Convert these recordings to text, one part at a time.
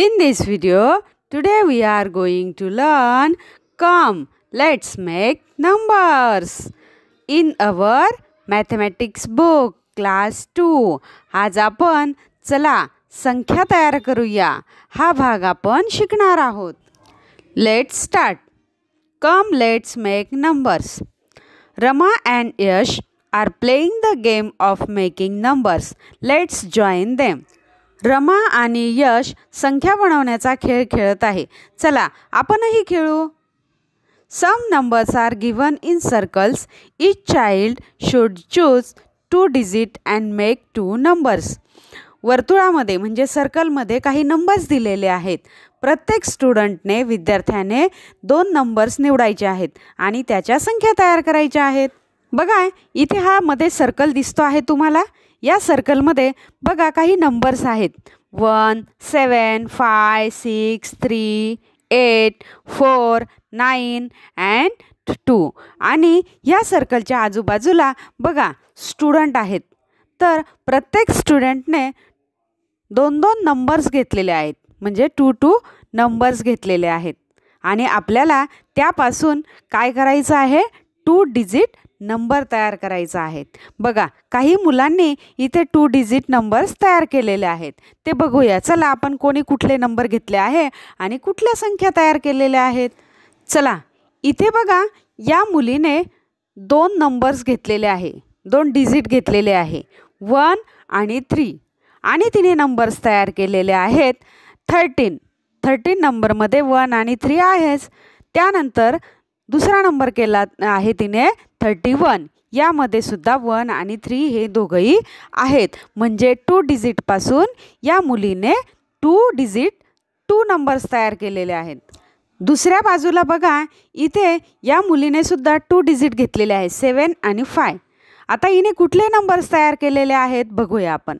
In this video, today we are going to learn come let's make numbers in our mathematics book class 2. आज आपण चला संख्या तयार करूया हा भाग आपण शिकणार आहोत let's start come let's make numbers Rama and Yash are playing the game of making numbers let's join them Rama आणि यश संख्या बनवण्याचा खेळ खेळत आहे चला आपणही खेळू some numbers are given in circles each child should choose two digit and make two numbers वर्तुळामध्ये म्हणजे सर्कलमध्ये काही नंबर्स दिलेले आहेत प्रत्येक स्टुडंटने विद्यार्थ्याने दोन नंबर्स निवडायचे आहेत आणि त्याच्या संख्या तयार करायच्या आहेत बघा इथे हा मध्ये सर्कल दिसतो आहे तुम्हाला या सर्कलमध्ये बघा काही नंबर्स आहेत one seven five six three eight four nine and two आणि ह्या सर्कलच्या आजूबाजूला बघा स्टुडंट आहेत तर प्रत्येक स्टुडंटने दोन दोन नंबर्स घेतलेले आहेत म्हणजे टू टू नंबर्स घेतलेले आहेत आणि आपल्याला त्यापासून काय करायचं आहे टू डिजिट नंबर तयार करायचा आहे बघा काही मुलांनी इथे टू डिजिट नंबर्स तयार केलेले आहेत ते बघूया चला आपण कोणी कुठले नंबर घेतले आहे आणि कुठल्या संख्या तयार केलेल्या आहेत चला इथे बघा या मुलीने दोन नंबर्स घेतलेले आहे दोन डिजिट घेतलेले आहे वन आणि थ्री आणि तिने नंबर्स तयार केलेले आहेत थर्टीन थर्टीन नंबरमध्ये वन आणि थ्री आहेच त्यानंतर दुसरा नंबर केला आहे तिने थर्टी वन यामध्ये सुद्धा वन आणि थ्री हे दोघंही आहेत म्हणजे टू डिजिटपासून या मुलीने टू डिजिट टू नंबर्स तयार केलेले आहेत दुसऱ्या बाजूला बघा इथे या मुलीने सुद्धा टू डिजिट घेतलेले आहे सेवन आणि फाय आता हिने कुठले नंबर्स तयार केलेले आहेत बघूया आपण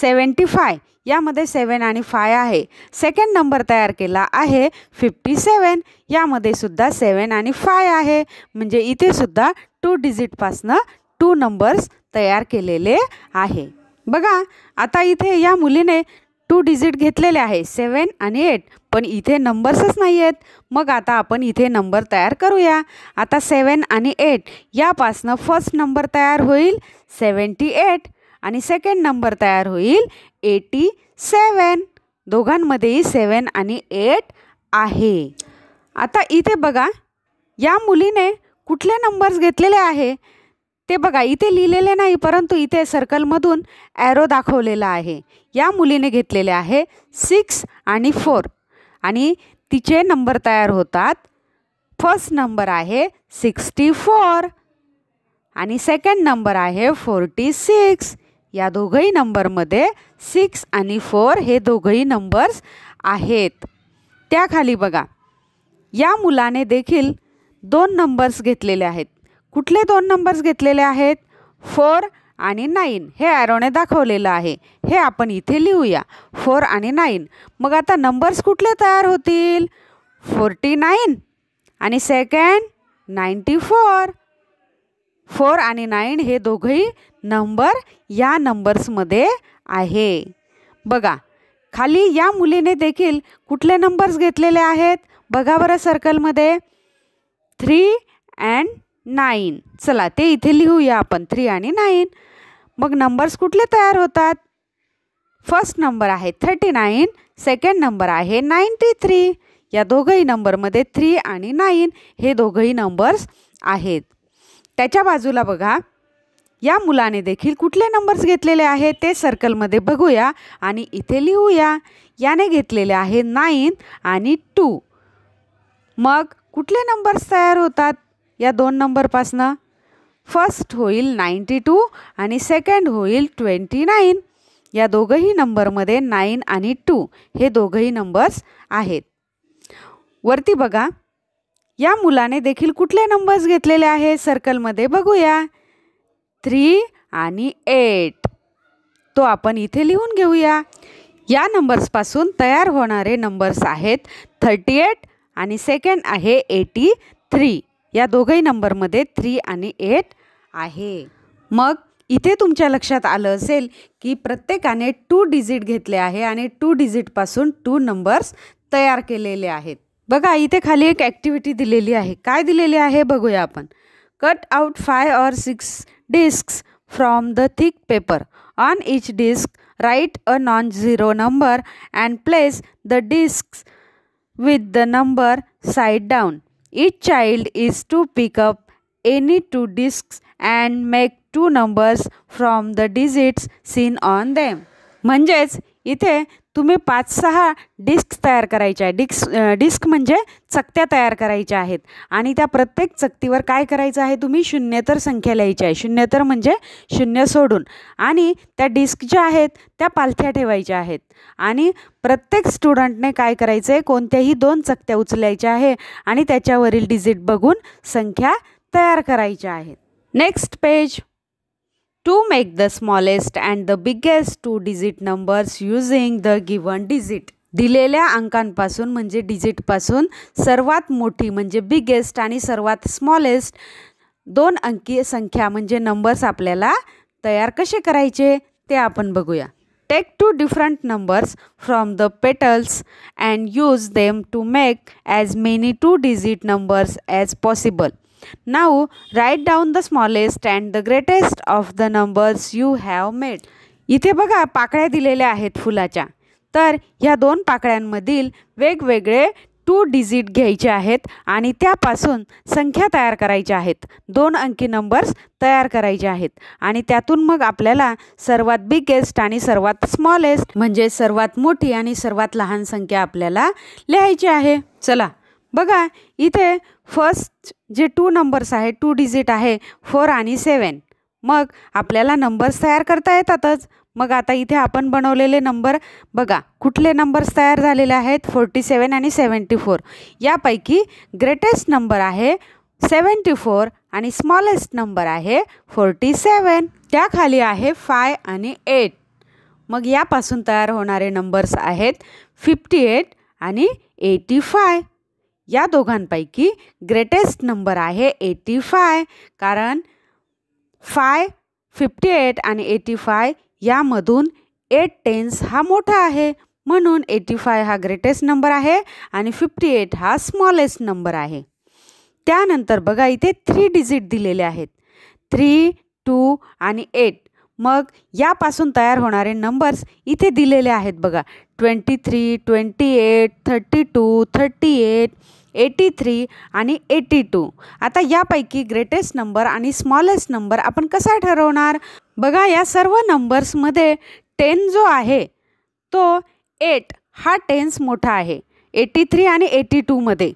सेवन्टी फाय यामध्ये सेवन आणि फाय आहे सेकंड नंबर तयार केला आहे फिफ्टी सेवन यामध्ये सुद्धा सेवन आणि फाय आहे म्हणजे इथे सुद्धा टू डिजिटपासनं टू नंबर्स तयार केलेले आहे बघा आता इथे या मुलीने टू डिजिट घेतलेले आहे सेवन आणि एट पण इथे नंबर्सच नाही आहेत मग आता आपण इथे नंबर तयार करूया आता सेवन आणि एट यापासनं फर्स्ट नंबर तयार होईल सेवन्टी एट आणि सेकंड नंबर तयार होईल एटी सेवन दोघांमध्येही सेवन आणि एट आहे आता इथे बघा या मुलीने कुठले नंबर्स घेतलेले आहे ते बघा इथे लिहिलेले नाही परंतु इथे सर्कलमधून ॲरो दाखवलेला आहे या मुलीने घेतलेले आहे सिक्स आणि फोर आणि तिचे नंबर तयार होतात फर्स्ट नंबर आहे सिक्स्टी फोर आणि सेकंड नंबर आहे फोर्टी सिक्स या दोघंही नंबरमध्ये सिक्स आणि फोर हे दोघंही नंबर्स आहेत त्याखाली बघा या मुलाने देखील दोन नंबर्स घेतलेले आहेत कुठले दोन नंबर्स घेतलेले आहेत फोर आणि नाईन हे ॲरोने दाखवलेलं आहे हे आपण इथे लिहूया फोर आणि नाईन मग आता नंबर्स कुठले तयार होतील फोर्टी नाईन आणि सेकंड नाईन्टी फोर फोर आणि नाईन हे दोघंही नंबर या नंबर्समध्ये आहे बघा खाली या मुलीने देखील कुठले नंबर्स घेतलेले आहेत बघा बरं सर्कलमध्ये थ्री अँड नाईन चला ते इथे लिहूया आपण थ्री आणि नाईन मग नंबर्स कुठले तयार होतात फर्स्ट नंबर आहे थर्टी नाईन सेकंड नंबर आहे नाईन्टी थ्री या दोघंही नंबरमध्ये थ्री आणि नाईन हे दोघंही नंबर्स आहेत त्याच्या बाजूला बघा या मुलाने देखील कुठले नंबर्स घेतलेले आहे ते सर्कलमध्ये बघूया आणि इथे लिहूया याने घेतलेले आहे नाईन आणि टू मग कुठले नंबर्स तयार होतात या दोन नंबरपासनं फर्स्ट होईल नाईंटी टू आणि सेकंड होईल ट्वेंटी नाईन या दोघंही नंबरमध्ये नाईन आणि टू हे दोघंही नंबर्स आहेत वरती बघा या मुलाने देखील कुठले नंबर्स घेतलेले आहे सर्कलमध्ये बघूया थ्री आणि एट तो आपण इथे लिहून घेऊया या नंबर्सपासून तयार होणारे नंबर्स आहेत थर्टी एट आणि सेकंड आहे एटी थ्री या दोघही नंबरमध्ये थ्री आणि एट आहे मग इथे तुमच्या लक्षात आलं असेल की प्रत्येकाने टू डिजिट घेतले आहे आणि टू डिजिटपासून टू नंबर्स तयार केलेले आहेत बघा इथे खाली एक ॲक्टिव्हिटी दिलेली आहे काय दिलेली आहे बघूया आपण cut out five or six discs from the thick paper on each disc write a non zero number and place the discs with the number side down each child is to pick up any two discs and make two numbers from the digits seen on them म्हणजेच इथे तुम्ही पाच सहा disk तयार करायच्या आहे disk disk म्हणजे चकत्या तयार करायच्या आहेत आणि त्या प्रत्येक चकतीवर काय करायचं आहे तुम्ही शून्यतर संख्या लिहायची आहे शून्यतर म्हणजे शून्य सोडून आणि त्या डिस्क ज्या आहेत त्या पालथ्या ठेवायच्या आहेत आणि प्रत्येक स्टुडंटने काय करायचं आहे कोणत्याही दोन चकत्या उचलायच्या आहे आणि त्याच्यावरील डिजिट बघून संख्या तयार करायच्या आहेत next page to make the smallest and the biggest two digit numbers using the given digit. दिलेल्या अंकांपासून म्हणजे डिजिटपासून सर्वात मोठी म्हणजे बिगेस्ट आणि सर्वात स्मॉलेस्ट दोन अंकी संख्या म्हणजे नंबर्स आपल्याला तयार कसे करायचे ते आपण बघूया take two different numbers from the petals and use them to make as many two digit numbers as possible Now write down the smallest and the greatest of the numbers you have made. इथे बघा पाकळ्या दिलेल्या आहेत फुलाच्या तर ह्या दोन पाकळ्यांमधील वेगवेगळे टू डिजिट घ्यायचे आहेत आणि त्यापासून संख्या तयार करायच्या आहेत दोन अंकी नंबर्स तयार करायचे आहेत आणि त्यातून मग आपल्याला सर्वात बिगेस्ट आणि सर्वात स्मॉलेस्ट म्हणजे सर्वात मोठी आणि सर्वात लहान संख्या आपल्याला लिहायची आहे चला बघा इथे फर्स्ट जे टू नंबर्स आहे टू डिजिट आहे फोर आणि सेवन मग आपल्याला नंबर्स तयार करता येतातच मग आता इथे आपण बनवलेले नंबर बघा कुठले नंबर्स तयार झालेले आहेत फोर्टी सेवन आणि सेवन्टी फोर यापैकी ग्रेटेस्ट नंबर आहे सेवन्टी फोर आणि स्मॉलेस्ट नंबर आहे फोर्टी सेवन त्याखाली आहे फाय आणि एट मग यापासून तयार होणारे नंबर्स आहेत फिफ्टी एट आणि एटी फाय या दोघांपैकी ग्रेटेस्ट नंबर आहे एटी फाय कारण फाय फिफ्टी एट आणि एटी फाय यामधून एट टेन्स हा मोठा आहे म्हणून एटी फाय हा ग्रेटेस्ट नंबर आहे आणि फिफ्टी एट हा स्मॉलेस्ट नंबर आहे त्यानंतर बघा इथे थ्री डिजिट दिलेले आहेत थ्री टू आणि एट मग यापासून तयार होणारे नंबर्स इथे दिलेले आहेत बघा twenty three twenty eight thirty two thirty eight eighty three आणि एटी टू आता यापैकी ग्रेटेस्ट नंबर आणि स्मॉलेस्ट नंबर आपण कसा ठरवणार बघा या सर्व नंबर्समध्ये टेन जो आहे तो एट हा टेन्स मोठा आहे एटी थ्री आणि एटी टूमध्ये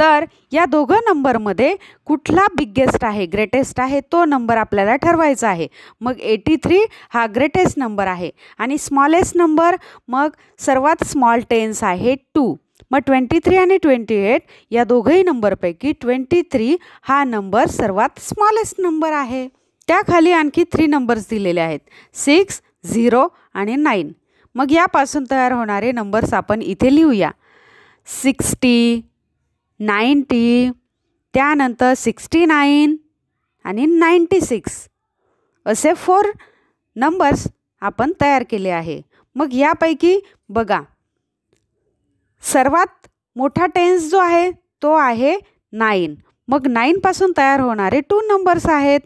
तर या दोघं नंबरमध्ये कुठला बिग्गेस्ट आहे ग्रेटेस्ट आहे तो नंबर आपल्याला ठरवायचा आहे मग एटी थ्री हा ग्रेटेस्ट नंबर आहे आणि स्मॉलेस्ट नंबर मग सर्वात स्मॉल टेन्स आहे टू मग ट्वेंटी थ्री आणि ट्वेंटी एट या दोघंही नंबरपैकी ट्वेंटी थ्री हा नंबर सर्वात स्मॉलेस्ट नंबर आहे त्याखाली आणखी थ्री नंबर्स दिलेले आहेत सिक्स झिरो आणि नाईन मग यापासून तयार होणारे नंबर्स आपण इथे लिहूया सिक्स्टी नाईंटी त्यानंतर सिक्स्टी नाईन आणि नाईंटी सिक्स असे फोर नंबर्स आपण तयार केले आहे मग यापैकी बघा सर्वात मोठा टेन्स जो आहे तो आहे नाईन मग नाईनपासून तयार होणारे टू नंबर्स आहेत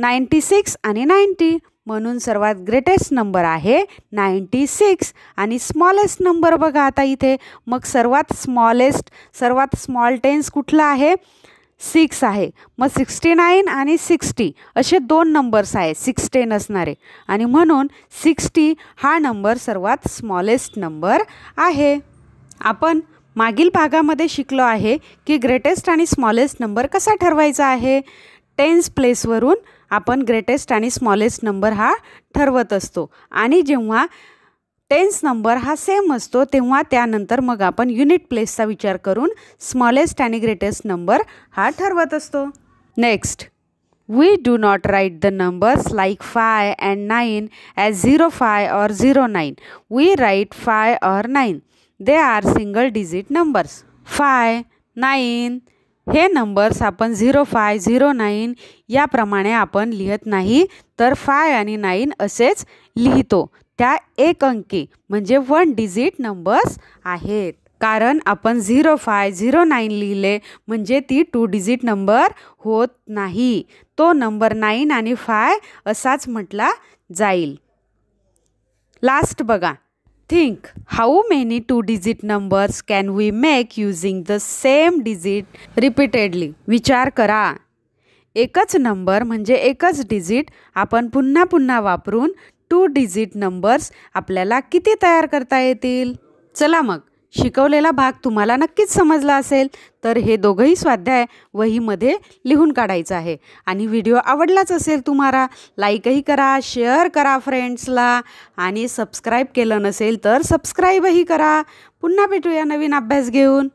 नाईंटी सिक्स आणि नाईंटी म्हणून सर्वात ग्रेटेस्ट नंबर आहे नाईंटी सिक्स आणि स्मॉलेस्ट नंबर बघा आता इथे मग सर्वात स्मॉलेस्ट सर्वात स्मॉल टेन्स कुठला आहे सिक्स आहे मग सिक्स्टी नाईन आणि सिक्स्टी असे दोन नंबर्स आहे सिक्स टेन असणारे आणि म्हणून सिक्स्टी हा नंबर सर्वात स्मॉलेस्ट नंबर आहे आपण मागील भागामध्ये शिकलो आहे की ग्रेटेस्ट आणि स्मॉलेस्ट नंबर कसा ठरवायचा आहे टेन्स प्लेसवरून आपण ग्रेटेस्ट आणि स्मॉलेस्ट नंबर हा ठरवत असतो आणि जेव्हा टेन्स नंबर हा सेम असतो तेव्हा त्यानंतर मग आपण युनिट प्लेसचा विचार करून स्मॉलेस्ट आणि ग्रेटेस्ट नंबर हा ठरवत असतो next we do not write the numbers like five and nine as zero five or zero nine we write five or nine they are single digit numbers five nine हे numbers आपण zero five zero nine याप्रमाणे आपण लिहत नाही तर five आणि nine असेच लिहितो त्या एक अंकी म्हणजे वन डिजिट नंबर्स आहेत कारण आपण झिरो फाय झिरो नाईन लिहिले म्हणजे ती टू डिजिट नंबर होत नाही तो नंबर नाईन आणि फाय असाच म्हटला जाईल लास्ट बघा Think how many two digit numbers can we make using the same digit repeatedly. विचार करा एकच नंबर म्हणजे एकच डिजिट apan punha punha वापरून two digit numbers aplyala किती तयार करता yetil चला मग शिकवलेला भाग तुम्हाला नक्कीच समजला असेल तर हे दोघंही स्वाध्याय वहीमध्ये लिहून काढायचं आहे आणि व्हिडिओ आवडलाच असेल तुम्हाला लाईकही करा शेअर करा फ्रेंड्सला आणि सबस्क्राईब केलं नसेल तर सबस्क्राईबही करा पुन्हा भेटूया नवीन अभ्यास घेऊन